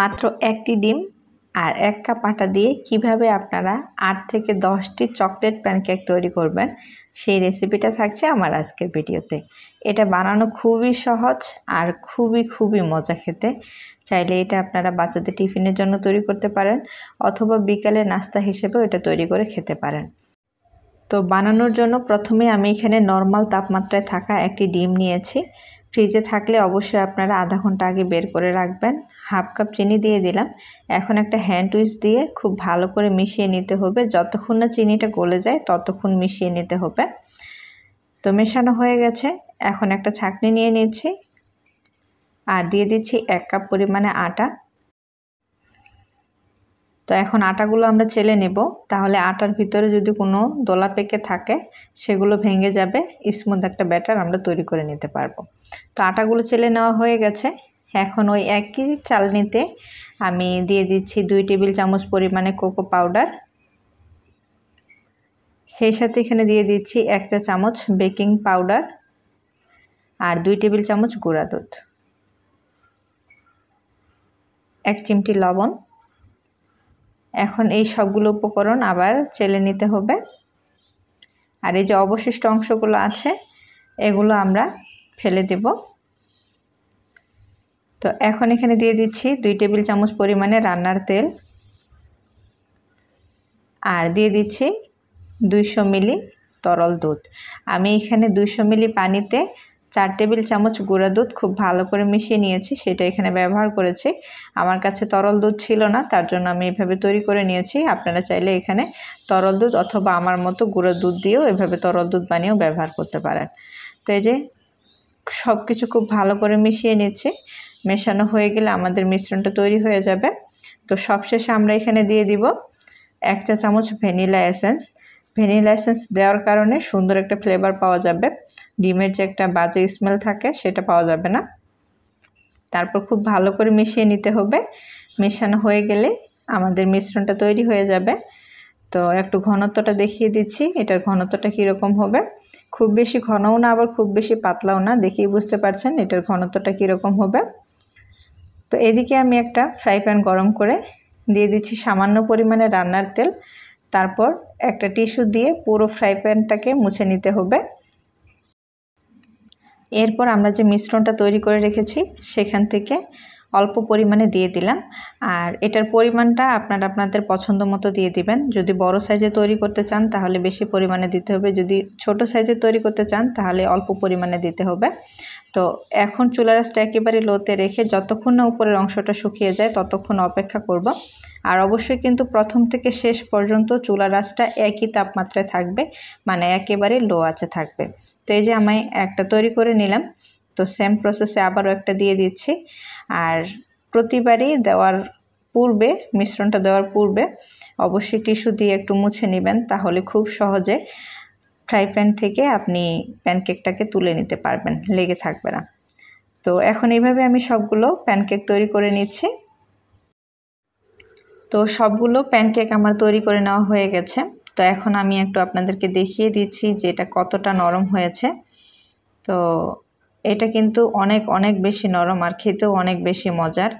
মাত্র একটি ডিম আর এক কাপ আটা দিয়ে কিভাবে আপনারা আট থেকে দশটি চকলেট প্যানকেক তৈরি করবেন সেই রেসিপিটা থাকছে আমার আজকের ভিডিওতে এটা বানানো খুবই সহজ আর খুবই খুবই মজা খেতে চাইলে এটা আপনারা বাচ্চাদের টিফিনের জন্য তৈরি করতে পারেন অথবা বিকালে নাস্তা হিসেবেও এটা তৈরি করে খেতে পারেন তো বানানোর জন্য প্রথমে আমি এখানে নর্মাল তাপমাত্রায় থাকা একটি ডিম নিয়েছি ফ্রিজে থাকলে অবশ্যই আপনারা আধা ঘন্টা আগে বের করে রাখবেন হাফ কাপ চিনি দিয়ে দিলাম এখন একটা হ্যান্ড উইচ দিয়ে খুব ভালো করে মিশিয়ে নিতে হবে যতক্ষণ না চিনিটা গলে যায় ততক্ষণ মিশিয়ে নিতে হবে তো মেশানো হয়ে গেছে এখন একটা ছাঁকনি নিয়ে নিচ্ছি আর দিয়ে দিচ্ছি এক কাপ পরিমাণে আটা তো এখন আটাগুলো আমরা চেলে নেব তাহলে আটার ভিতরে যদি কোনো দোলা পেকে থাকে সেগুলো ভেঙে যাবে স্মুথ একটা ব্যাটার আমরা তৈরি করে নিতে পারবো তো আটাগুলো চেলে নেওয়া হয়ে গেছে এখন ওই একই চালনিতে আমি দিয়ে দিচ্ছি দুই টেবিল চামচ পরিমাণে কোকো পাউডার সেই সাথে এখানে দিয়ে দিচ্ছি এক চা চামচ বেকিং পাউডার আর দুই টেবিল চামচ গুঁড়া দুধ এক চিমটি লবণ এখন এই সবগুলো উপকরণ আবার চেলে নিতে হবে আর এই যে অবশিষ্ট অংশগুলো আছে এগুলো আমরা ফেলে দেব তো এখন এখানে দিয়ে দিচ্ছি দুই টেবিল চামচ পরিমাণে রান্নার তেল আর দিয়ে দিচ্ছি দুইশো মিলি তরল দুধ আমি এখানে দুইশো মিলি পানিতে চার টেবিল চামচ গুঁড়া দুধ খুব ভালো করে মিশিয়ে নিয়েছি সেটা এখানে ব্যবহার করেছি আমার কাছে তরল দুধ ছিল না তার জন্য আমি এভাবে তৈরি করে নিয়েছি আপনারা চাইলে এখানে তরল দুধ অথবা আমার মতো গুঁড়ো দুধ দিয়েও এভাবে তরল দুধ বানিয়েও ব্যবহার করতে পারেন তো এই যে সব কিছু খুব ভালো করে মিশিয়ে নিচ্ছে মেশানো হয়ে গেলে আমাদের মিশ্রণটা তৈরি হয়ে যাবে তো সবশেষে আমরা এখানে দিয়ে দিব এক চা চামচ ভ্যানিলা এসেন্স ভ্যানিলা এসেন্স দেওয়ার কারণে সুন্দর একটা ফ্লেভার পাওয়া যাবে ডিমের যে একটা বাজে স্মেল থাকে সেটা পাওয়া যাবে না তারপর খুব ভালো করে মিশিয়ে নিতে হবে মেশানো হয়ে গেলে আমাদের মিশ্রণটা তৈরি হয়ে যাবে তো একটু ঘনত্বটা দেখিয়ে দিচ্ছি এটার ঘনত্বটা কীরকম হবে খুব বেশি ঘনও না আবার খুব বেশি পাতলাও না দেখেই বুঝতে পারছেন এটার ঘনত্বটা কীরকম হবে তো এদিকে আমি একটা ফ্রাই প্যান গরম করে দিয়ে দিচ্ছি সামান্য পরিমাণে রান্নার তেল তারপর একটা টিস্যু দিয়ে পুরো ফ্রাই প্যানটাকে মুছে নিতে হবে এরপর আমরা যে মিশ্রণটা তৈরি করে রেখেছি সেখান থেকে অল্প পরিমাণে দিয়ে দিলাম আর এটার পরিমাণটা আপনারা আপনাদের পছন্দ মতো দিয়ে দিবেন যদি বড় সাইজে তৈরি করতে চান তাহলে বেশি পরিমাণে দিতে হবে যদি ছোট সাইজে তৈরি করতে চান তাহলে অল্প পরিমাণে দিতে হবে তো এখন চুলার আঁচটা একেবারে লোতে রেখে যতক্ষণ না উপরের অংশটা শুকিয়ে যায় ততক্ষণ অপেক্ষা করব আর অবশ্যই কিন্তু প্রথম থেকে শেষ পর্যন্ত চুলার আঁচটা একই তাপমাত্রায় থাকবে মানে একেবারে লো আছে থাকবে তো এই যে আমি একটা তৈরি করে নিলাম তো সেম প্রসেসে আবারও একটা দিয়ে দিচ্ছি আর প্রতিবারই দেওয়ার পূর্বে মিশ্রণটা দেওয়ার পূর্বে অবশ্যই টিস্যু দিয়ে একটু মুছে নেবেন তাহলে খুব সহজে ফ্রাই প্যান থেকে আপনি প্যানকেকটাকে তুলে নিতে পারবেন লেগে থাকবে না তো এখন এইভাবে আমি সবগুলো প্যানকেক তৈরি করে নিচ্ছি তো সবগুলো প্যানকেক আমার তৈরি করে নেওয়া হয়ে গেছে তো এখন আমি একটু আপনাদেরকে দেখিয়ে দিচ্ছি যে এটা কতটা নরম হয়েছে তো এটা কিন্তু অনেক অনেক বেশি নরম আর খেতেও অনেক বেশি মজার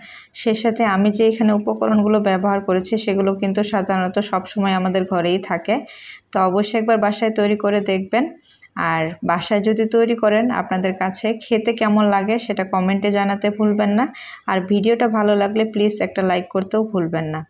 সে সাথে আমি যে এখানে উপকরণগুলো ব্যবহার করেছি সেগুলো কিন্তু সাধারণত সবসময় আমাদের ঘরেই থাকে তো অবশ্যই একবার বাসায় তৈরি করে দেখবেন আর বাসায় যদি তৈরি করেন আপনাদের কাছে খেতে কেমন লাগে সেটা কমেন্টে জানাতে ভুলবেন না আর ভিডিওটা ভালো লাগলে প্লিজ একটা লাইক করতেও ভুলবেন না